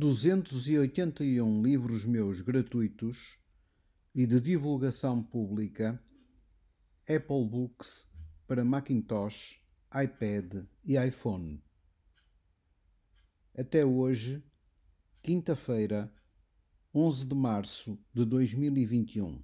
281 livros meus gratuitos e de divulgação pública, Apple Books para Macintosh, iPad e iPhone. Até hoje, quinta-feira, 11 de março de 2021.